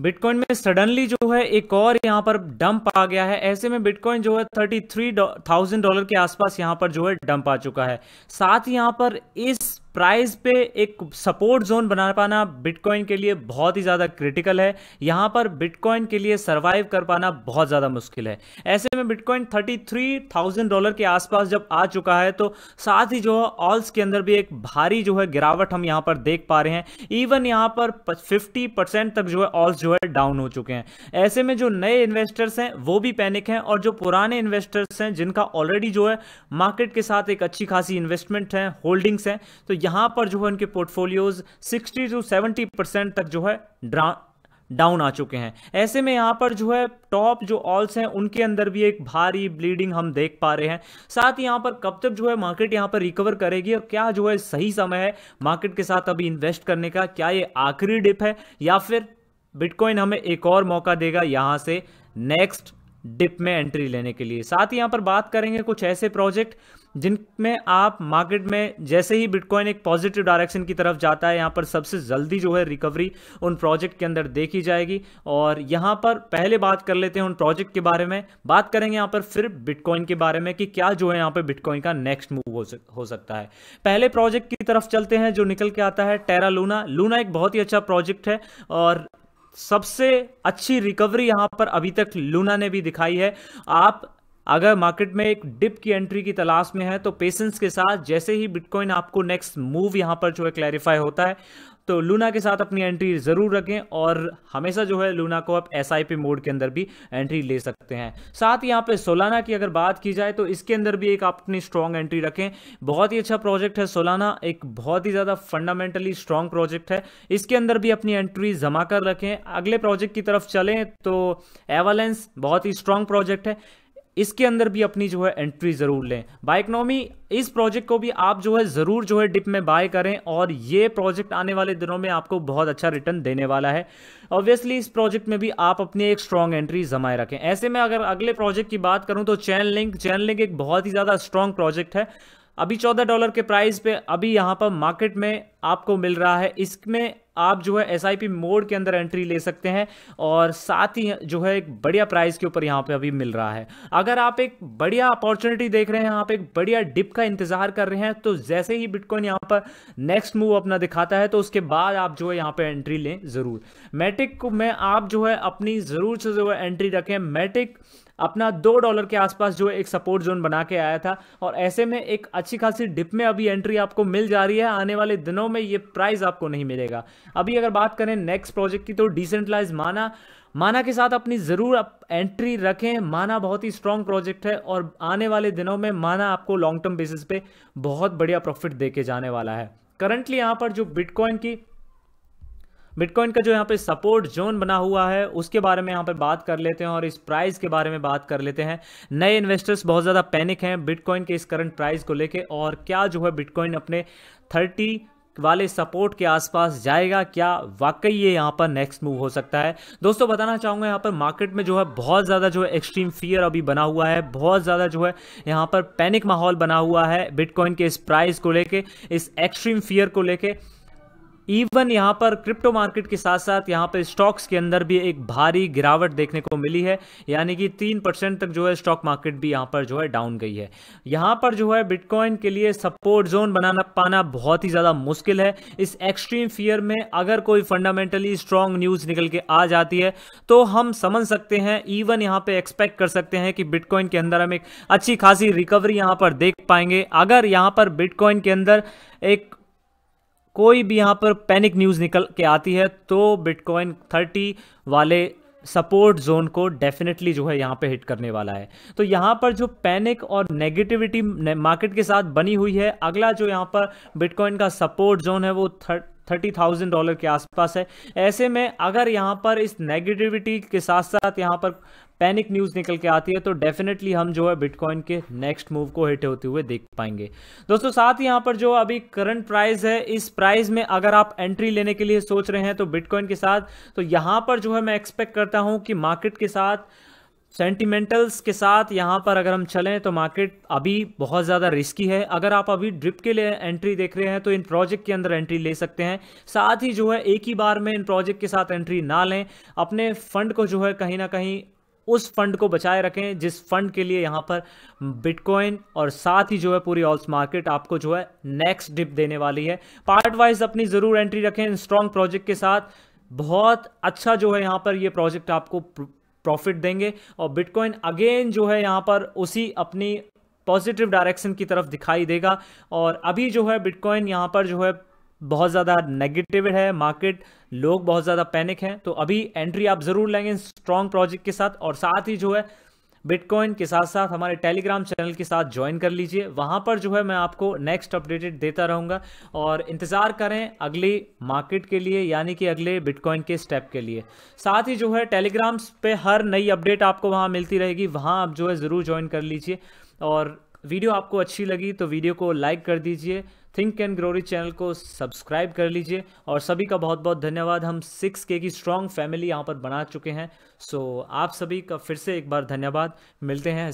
bitcoin में suddenly जो है एक और यहाँ पर डंप आ गया है ऐसे में बिटकॉइन जो है थर्टी थ्री थाउजेंड डॉलर के आसपास यहाँ पर जो है डंप आ चुका है साथ ही यहाँ पर इस प्राइस पे एक सपोर्ट जोन बना पाना बिटकॉइन के लिए बहुत ही ज़्यादा क्रिटिकल है यहाँ पर बिटकॉइन के लिए सर्वाइव कर पाना बहुत ज़्यादा मुश्किल है ऐसे में बिटकॉइन 33,000 डॉलर के आसपास जब आ चुका है तो साथ ही जो है ऑल्स के अंदर भी एक भारी जो है गिरावट हम यहां पर देख पा रहे हैं इवन यहां पर 50 परसेंट तक जो है ऑल्स जो है डाउन हो चुके हैं ऐसे में जो नए इन्वेस्टर्स हैं वो भी पैनिक हैं और जो पुराने इन्वेस्टर्स हैं जिनका ऑलरेडी जो है मार्केट के साथ एक अच्छी खासी इन्वेस्टमेंट है होल्डिंग्स हैं तो यहां पर जो है उनके पोर्टफोलियोज सिक्सटी टू सेवेंटी तक जो है डाउन आ चुके हैं ऐसे में यहाँ पर जो है टॉप जो ऑल्स हैं उनके अंदर भी एक भारी ब्लीडिंग हम देख पा रहे हैं साथ ही यहाँ पर कब तक जो है मार्केट यहाँ पर रिकवर करेगी और क्या जो है सही समय है मार्केट के साथ अभी इन्वेस्ट करने का क्या ये आखिरी डिप है या फिर बिटकॉइन हमें एक और मौका देगा यहाँ से नेक्स्ट डिप में एंट्री लेने के लिए साथ ही यहाँ पर बात करेंगे कुछ ऐसे प्रोजेक्ट जिनमें आप मार्केट में जैसे ही बिटकॉइन एक पॉजिटिव डायरेक्शन की तरफ जाता है यहाँ पर सबसे जल्दी जो है रिकवरी उन प्रोजेक्ट के अंदर देखी जाएगी और यहाँ पर पहले बात कर लेते हैं उन प्रोजेक्ट के बारे में बात करेंगे यहाँ पर फिर बिटकॉइन के बारे में कि क्या जो है यहाँ पर बिटकॉइन का नेक्स्ट मूव हो, सक, हो सकता है पहले प्रोजेक्ट की तरफ चलते हैं जो निकल के आता है टेरा लूना लूना एक बहुत ही अच्छा प्रोजेक्ट है और सबसे अच्छी रिकवरी यहाँ पर अभी तक लूना ने भी दिखाई है आप अगर मार्केट में एक डिप की एंट्री की तलाश में है तो पेशेंस के साथ जैसे ही बिटकॉइन आपको नेक्स्ट मूव यहाँ पर जो है क्लैरिफाई होता है तो लूना के साथ अपनी एंट्री ज़रूर रखें और हमेशा जो है लूना को आप एस मोड के अंदर भी एंट्री ले सकते हैं साथ ही यहाँ पे सोलाना की अगर बात की जाए तो इसके अंदर भी एक आप अपनी स्ट्रांग एंट्री रखें बहुत ही अच्छा प्रोजेक्ट है सोलाना एक बहुत ही ज़्यादा फंडामेंटली स्ट्रांग प्रोजेक्ट है इसके अंदर भी अपनी एंट्री जमा कर रखें अगले प्रोजेक्ट की तरफ चलें तो एवालेंस बहुत ही स्ट्रांग प्रोजेक्ट है इसके अंदर भी अपनी जो है एंट्री ज़रूर लें बायोकनॉमी इस प्रोजेक्ट को भी आप जो है ज़रूर जो है डिप में बाय करें और ये प्रोजेक्ट आने वाले दिनों में आपको बहुत अच्छा रिटर्न देने वाला है ऑब्वियसली इस प्रोजेक्ट में भी आप अपनी एक स्ट्रॉन्ग एंट्री जमाए रखें ऐसे में अगर अगले प्रोजेक्ट की बात करूं तो चैन लिंक चैन लिंक एक बहुत ही ज़्यादा स्ट्रॉन्ग प्रोजेक्ट है अभी चौदह डॉलर के प्राइस पे अभी यहाँ पर मार्केट में आपको मिल रहा है इसमें आप जो है एस मोड के अंदर एंट्री ले सकते हैं और साथ ही जो है एक बढ़िया प्राइस के ऊपर यहाँ पे अभी मिल रहा है अगर आप एक बढ़िया अपॉर्चुनिटी देख रहे हैं आप एक बढ़िया डिप का इंतजार कर रहे हैं तो जैसे ही बिटकॉइन यहाँ पर नेक्स्ट मूव अपना दिखाता है तो उसके बाद आप जो है यहाँ पर एंट्री लें ज़रूर मैटिक में आप जो है अपनी ज़रूर से जो है एंट्री रखें मैटिक अपना दो डॉलर के आसपास जो एक सपोर्ट जोन बना के आया था और ऐसे में एक अच्छी खासी डिप में अभी एंट्री आपको मिल जा रही है आने वाले दिनों में ये प्राइस आपको नहीं मिलेगा अभी अगर बात करें नेक्स्ट प्रोजेक्ट की तो डिसेंट्रलाइज माना माना के साथ अपनी ज़रूर आप एंट्री रखें माना बहुत ही स्ट्रांग प्रोजेक्ट है और आने वाले दिनों में माना आपको लॉन्ग टर्म बेसिस पे बहुत बढ़िया प्रॉफिट देके जाने वाला है करंटली यहाँ पर जो बिटकॉइन की बिटकॉइन का जो यहाँ पे सपोर्ट जोन बना हुआ है उसके बारे में यहाँ पे बात कर लेते हैं और इस प्राइस के बारे में बात कर लेते हैं नए इन्वेस्टर्स बहुत ज़्यादा पैनिक हैं बिटकॉइन के इस करंट प्राइस को लेके और क्या जो है बिटकॉइन अपने थर्टी वाले सपोर्ट के आसपास जाएगा क्या वाकई ये यहाँ पर नेक्स्ट मूव हो सकता है दोस्तों बताना चाहूँगा यहाँ पर मार्केट में जो है बहुत ज़्यादा जो है एक्सट्रीम फियर अभी बना हुआ है बहुत ज़्यादा जो है यहाँ पर पैनिक माहौल बना हुआ है बिटकॉइन के इस प्राइस को लेके इस एक्सट्रीम फियर को लेकर इवन यहाँ पर क्रिप्टो मार्केट के साथ साथ यहाँ पर स्टॉक्स के अंदर भी एक भारी गिरावट देखने को मिली है यानी कि तीन परसेंट तक जो है स्टॉक मार्केट भी यहाँ पर जो है डाउन गई है यहाँ पर जो है बिटकॉइन के लिए सपोर्ट जोन बनाना पाना बहुत ही ज़्यादा मुश्किल है इस एक्सट्रीम फियर में अगर कोई फंडामेंटली स्ट्रांग न्यूज़ निकल के आ जाती है तो हम समझ सकते हैं इवन यहाँ पर एक्सपेक्ट कर सकते हैं कि बिटकॉइन के अंदर हम एक अच्छी खासी रिकवरी यहाँ पर देख पाएंगे अगर यहाँ पर बिटकॉइन के अंदर एक कोई भी यहाँ पर पैनिक न्यूज़ निकल के आती है तो बिटकॉइन थर्टी वाले सपोर्ट जोन को डेफिनेटली जो है यहाँ पे हिट करने वाला है तो यहाँ पर जो पैनिक और नेगेटिविटी मार्केट के साथ बनी हुई है अगला जो यहाँ पर बिटकॉइन का सपोर्ट जोन है वो थर्ड थर्टी थाउजेंड डॉलर के आसपास है ऐसे में अगर यहाँ पर इस नेगेटिविटी के साथ साथ यहाँ पर पैनिक न्यूज़ निकल के आती है तो डेफिनेटली हम जो है बिटकॉइन के नेक्स्ट मूव को हिट होते हुए देख पाएंगे दोस्तों साथ ही यहाँ पर जो अभी करंट प्राइस है इस प्राइस में अगर आप एंट्री लेने के लिए सोच रहे हैं तो बिटकॉइन के साथ तो यहाँ पर जो है मैं एक्सपेक्ट करता हूँ कि मार्केट के साथ सेंटिमेंटल्स के साथ यहाँ पर अगर हम चलें तो मार्केट अभी बहुत ज़्यादा रिस्की है अगर आप अभी ड्रिप के लिए एंट्री देख रहे हैं तो इन प्रोजेक्ट के अंदर एंट्री ले सकते हैं साथ ही जो है एक ही बार में इन प्रोजेक्ट के साथ एंट्री ना लें अपने फंड को जो है कहीं ना कहीं उस फंड को बचाए रखें जिस फंड के लिए यहां पर बिटकॉइन और साथ ही जो है पूरी ऑल्स मार्केट आपको जो है नेक्स्ट डिप देने वाली है पार्ट वाइज अपनी ज़रूर एंट्री रखें स्ट्रॉन्ग प्रोजेक्ट के साथ बहुत अच्छा जो है यहाँ पर ये प्रोजेक्ट आपको प्रॉफिट देंगे और बिटकॉइन अगेन जो है यहाँ पर उसी अपनी पॉजिटिव डायरेक्शन की तरफ दिखाई देगा और अभी जो है बिटकॉइन यहां पर जो है बहुत ज़्यादा नेगेटिव है मार्केट लोग बहुत ज़्यादा पैनिक हैं तो अभी एंट्री आप ज़रूर लेंगे स्ट्रॉन्ग प्रोजेक्ट के साथ और साथ ही जो है बिटकॉइन के साथ साथ हमारे टेलीग्राम चैनल के साथ ज्वाइन कर लीजिए वहाँ पर जो है मैं आपको नेक्स्ट अपडेटेड देता रहूँगा और इंतज़ार करें अगली मार्केट के लिए यानी कि अगले बिटकॉइन के स्टेप के लिए साथ ही जो है टेलीग्राम पे हर नई अपडेट आपको वहाँ मिलती रहेगी वहाँ आप जो है ज़रूर ज्वाइन कर लीजिए और वीडियो आपको अच्छी लगी तो वीडियो को लाइक कर दीजिए थिंक एंड ग्रोरी चैनल को सब्सक्राइब कर लीजिए और सभी का बहुत बहुत धन्यवाद हम सिक्स के की स्ट्रॉन्ग फैमिली यहाँ पर बना चुके हैं सो आप सभी का फिर से एक बार धन्यवाद मिलते हैं